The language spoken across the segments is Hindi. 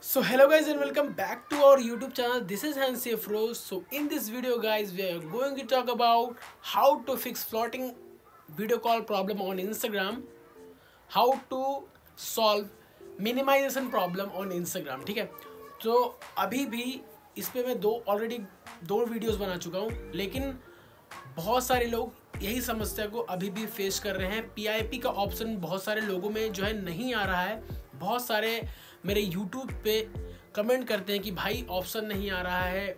So hello guys and welcome back to our YouTube channel. This is Hansi Rose. So in this video guys we are going to talk about how to fix floating video call problem on Instagram. How to solve minimization problem on Instagram. ठीक है तो अभी भी इस पर मैं दो ऑलरेडी दो वीडियोस बना चुका हूँ लेकिन बहुत सारे लोग यही समस्या को अभी भी फेस कर रहे हैं पीआईपी का ऑप्शन बहुत सारे लोगों में जो है नहीं आ रहा है बहुत सारे मेरे यूट्यूब पे कमेंट करते हैं कि भाई ऑप्शन नहीं आ रहा है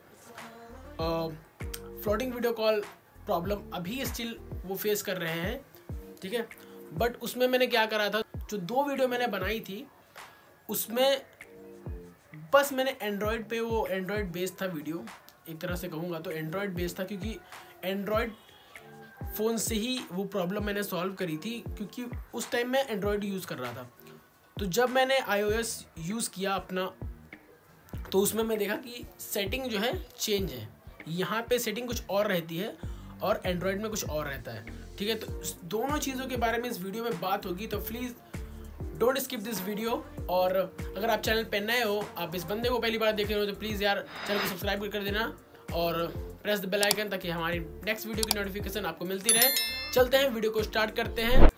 फ्लोटिंग वीडियो कॉल प्रॉब्लम अभी स्टिल वो फेस कर रहे हैं ठीक है बट उसमें मैंने क्या करा था जो दो वीडियो मैंने बनाई थी उसमें बस मैंने एंड्रॉयड पे वो एंड्रॉयड बेस्ड था वीडियो एक तरह से कहूँगा तो एंड्रॉयड बेस्ड था क्योंकि एंड्रॉयड फ़ोन से ही वो प्रॉब्लम मैंने सॉल्व करी थी क्योंकि उस टाइम मैं एंड्रॉयड यूज़ कर रहा था तो जब मैंने आई यूज़ किया अपना तो उसमें मैं देखा कि सेटिंग जो है चेंज है यहाँ पे सेटिंग कुछ और रहती है और एंड्रॉयड में कुछ और रहता है ठीक है तो दोनों चीज़ों के बारे में इस वीडियो में बात होगी तो please don't skip this video और अगर आप चैनल पे नए हो आप इस बंदे को पहली बार देख रहे हो तो प्लीज़ यार चैनल को सब्सक्राइब कर देना और प्रेस द बेल आइकन ताकि हमारी नेक्स्ट वीडियो की नोटिफिकेशन आपको मिलती रहे चलते हैं वीडियो को स्टार्ट करते हैं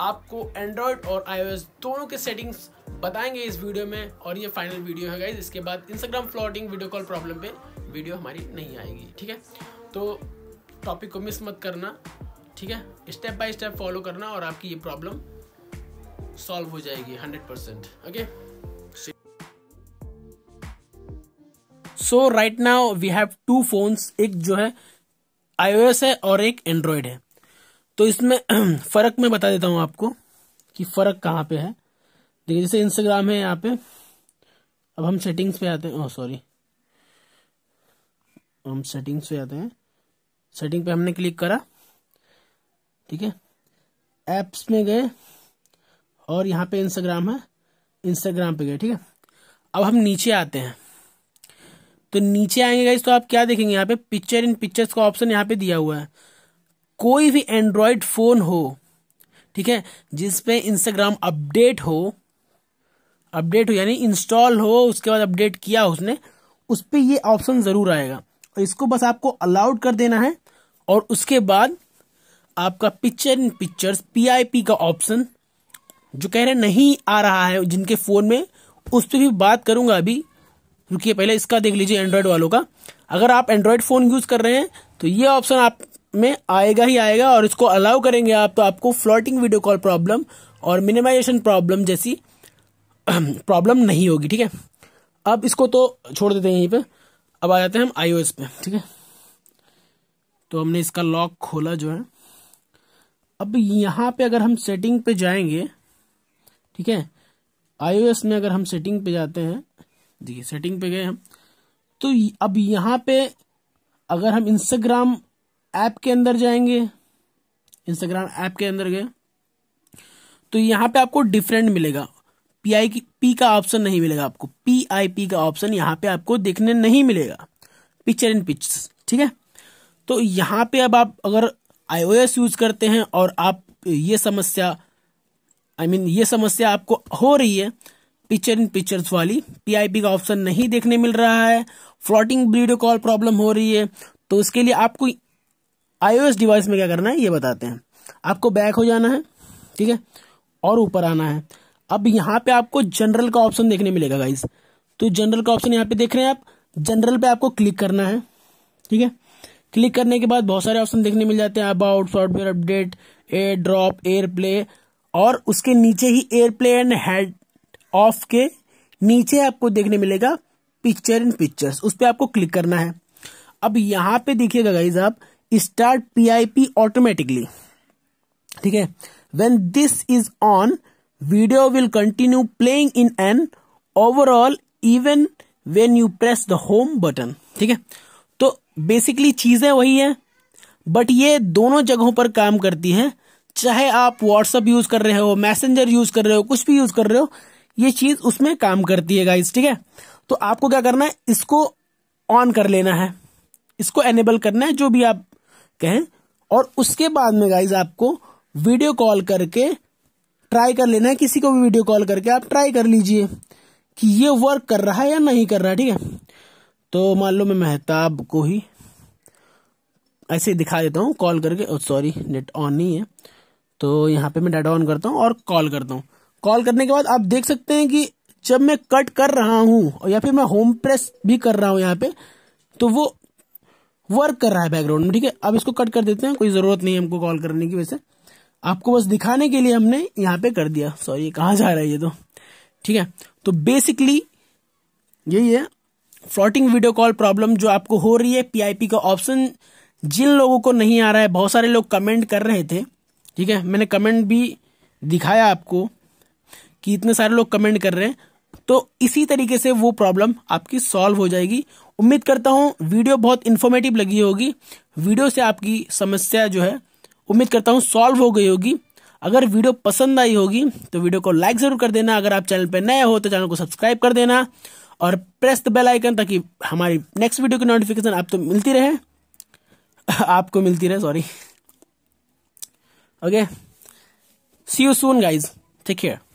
आपको एंड्रॉयड और आईओएस दोनों के सेटिंग्स बताएंगे इस वीडियो में और ये फाइनल वीडियो है गाइज इसके बाद Instagram floating video call problem पे वीडियो हमारी नहीं आएगी ठीक है तो टॉपिक को मिस मत करना ठीक है स्टेप बाय स्टेप फॉलो करना और आपकी ये प्रॉब्लम सॉल्व हो जाएगी hundred percent okay so right now we have two phones एक जो है आईओएस है और एक एंड्रॉयड है तो इसमें फर्क मैं बता देता हूं आपको कि फर्क कहाँ पे है देखिए जैसे इंस्टाग्राम है यहाँ पे अब हम सेटिंग्स पे आते हैं ओ oh, सॉरी हम सेटिंग्स पे आते हैं सेटिंग पे हमने क्लिक करा ठीक है एप्स में गए और यहाँ पे इंस्टाग्राम है इंस्टाग्राम पे गए ठीक है अब हम नीचे आते हैं तो नीचे आएंगे गाइस तो आप क्या देखेंगे यहाँ पे पिक्चर इन पिक्चर्स का ऑप्शन यहाँ पे दिया हुआ है कोई भी एंड्रॉयड फ़ोन हो ठीक है जिसपे इंस्टाग्राम अपडेट हो अपडेट हो यानी इंस्टॉल हो उसके बाद अपडेट किया उसने उस पर ये ऑप्शन ज़रूर आएगा और इसको बस आपको अलाउड कर देना है और उसके बाद आपका पिक्चर इन पिक्चर्स पीआईपी का ऑप्शन जो कह रहे नहीं आ रहा है जिनके फ़ोन में उस पर भी बात करूंगा अभी रुकिए पहले इसका देख लीजिए एंड्रॉयड वालों का अगर आप एंड्रॉयड फ़ोन यूज़ कर रहे हैं तो ये ऑप्शन आप में आएगा ही आएगा और इसको अलाउ करेंगे आप तो आपको फ्लोटिंग वीडियो कॉल प्रॉब्लम और मिनिमाइजेशन प्रॉब्लम जैसी प्रॉब्लम नहीं होगी ठीक है अब इसको तो छोड़ देते हैं यहीं पे अब आ जाते हैं हम आईओएस पे ठीक है तो हमने इसका लॉक खोला जो है अब यहां पे अगर हम सेटिंग पे जाएंगे ठीक है आईओएस में अगर हम सेटिंग पे जाते हैं देखिए सेटिंग पे गए हम तो अब यहां पे अगर हम इंस्टाग्राम ऐप के अंदर जाएंगे इंस्टाग्राम ऐप के अंदर गए तो यहां पे आपको डिफरेंट मिलेगा पी आई पी का ऑप्शन नहीं मिलेगा आपको पी आई पी का ऑप्शन यहाँ पे आपको देखने नहीं मिलेगा पिक्चर इन पिक्चर ठीक है तो यहां पे अब आप अगर आईओएस यूज करते हैं और आप ये समस्या आई I मीन mean, ये समस्या आपको हो रही है पिक्चर इन पिक्चर्स वाली पीआईपी का ऑप्शन नहीं देखने मिल रहा है फ्लोटिंग वीडियो कॉल प्रॉब्लम हो रही है तो उसके लिए आपको आईओएस डिवाइस में क्या करना है ये बताते हैं आपको बैक हो जाना है ठीक है और ऊपर आना है अब यहाँ पे आपको जनरल का ऑप्शन देखने मिलेगा गाइज तो जनरल का ऑप्शन यहाँ पे देख रहे हैं आप जनरल पे आपको क्लिक करना है ठीक है क्लिक करने के बाद बहुत सारे ऑप्शन देखने मिल जाते हैं about software update air drop air play और उसके नीचे ही air play and handoff के नीचे आपको देखने मिलेगा पिक्चर इन पिक्चर्स उस पर आपको क्लिक करना है अब यहां पे देखिएगा गाइज आप स्टार्ट पीआईपी ऑटोमेटिकली ठीक है when this is on video will continue playing in an overall even when you press the home button ठीक है तो बेसिकली चीजें वही है बट ये दोनों जगहों पर काम करती है चाहे आप व्हाट्सअप यूज कर रहे हो मैसेंजर यूज कर रहे हो कुछ भी यूज कर रहे हो ये चीज उसमें काम करती है गाइस ठीक है तो आपको क्या करना है इसको ऑन कर लेना है इसको एनेबल करना है जो भी आप कहें और उसके बाद में गाइज आपको वीडियो कॉल करके ट्राई कर लेना है किसी को भी वीडियो कॉल करके आप ट्राई कर लीजिए कि ये वर्क कर रहा है या नहीं कर रहा है ठीक है तो मान लो मैं मेहताब को ही ऐसे दिखा देता हूँ कॉल करके सॉरी नेट ऑन नहीं है तो यहाँ पे मैं डाटा ऑन करता हूँ और कॉल करता हूँ कॉल करने के बाद आप देख सकते हैं कि जब मैं कट कर रहा हूं या फिर मैं होम प्रेस भी कर रहा हूं यहाँ पे तो वो वर्क कर रहा है बैकग्राउंड में ठीक है अब इसको कट कर देते हैं कोई ज़रूरत नहीं है हमको कॉल करने की वैसे आपको बस दिखाने के लिए हमने यहाँ पे कर दिया सॉरी कहाँ जा रहा है ये तो ठीक है तो बेसिकली यही है फ्लोटिंग वीडियो कॉल प्रॉब्लम जो आपको हो रही है पीआईपी का ऑप्शन जिन लोगों को नहीं आ रहा है बहुत सारे लोग कमेंट कर रहे थे ठीक है मैंने कमेंट भी दिखाया आपको कि इतने सारे लोग कमेंट कर रहे हैं तो इसी तरीके से वो प्रॉब्लम आपकी सॉल्व हो जाएगी उम्मीद करता हूँ वीडियो बहुत इन्फॉर्मेटिव लगी होगी वीडियो से आपकी समस्या जो है उम्मीद करता हूँ सॉल्व हो गई होगी अगर वीडियो पसंद आई होगी तो वीडियो को लाइक ज़रूर कर देना अगर आप चैनल पर नए हो तो चैनल को सब्सक्राइब कर देना और प्रेस द बेल आइकन ताकि हमारी नेक्स्ट वीडियो की नोटिफिकेशन आप तो मिलती रहे आपको मिलती रहे sorry okay see you soon guys take care